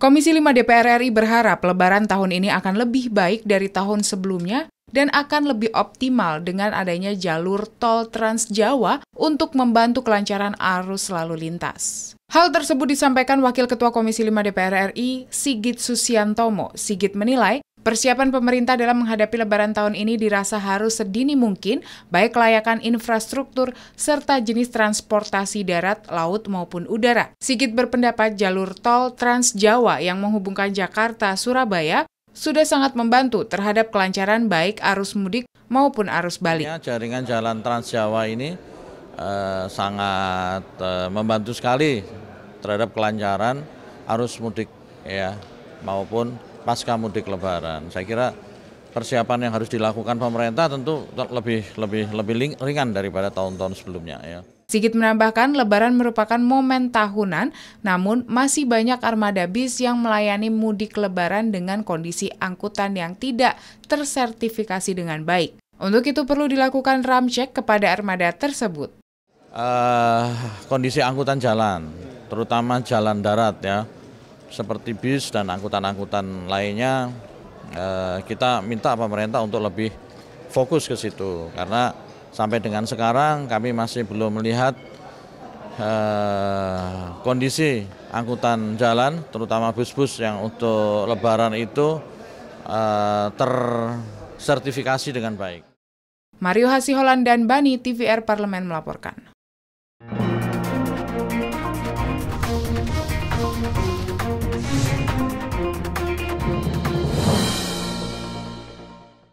Komisi 5 DPR RI berharap lebaran tahun ini akan lebih baik dari tahun sebelumnya dan akan lebih optimal dengan adanya jalur tol Trans Jawa untuk membantu kelancaran arus lalu lintas. Hal tersebut disampaikan Wakil Ketua Komisi 5 DPR RI Sigit Susiantomo. Sigit menilai Persiapan pemerintah dalam menghadapi lebaran tahun ini dirasa harus sedini mungkin, baik kelayakan infrastruktur serta jenis transportasi darat, laut maupun udara. Sigit berpendapat jalur tol Trans Jawa yang menghubungkan Jakarta Surabaya sudah sangat membantu terhadap kelancaran baik arus mudik maupun arus balik. Jaringan jalan Trans Jawa ini eh, sangat eh, membantu sekali terhadap kelancaran arus mudik ya maupun pasca mudik lebaran. Saya kira persiapan yang harus dilakukan pemerintah tentu lebih lebih lebih ringan daripada tahun-tahun sebelumnya ya. Sigit menambahkan lebaran merupakan momen tahunan, namun masih banyak armada bis yang melayani mudik lebaran dengan kondisi angkutan yang tidak tersertifikasi dengan baik. Untuk itu perlu dilakukan ram check kepada armada tersebut. Uh, kondisi angkutan jalan, terutama jalan darat ya seperti bis dan angkutan-angkutan lainnya eh, kita minta pemerintah untuk lebih fokus ke situ karena sampai dengan sekarang kami masih belum melihat eh, kondisi angkutan jalan terutama bus-bus yang untuk lebaran itu eh, tersertifikasi dengan baik. Mario Hasiholan dan Bani TVR Parlemen melaporkan.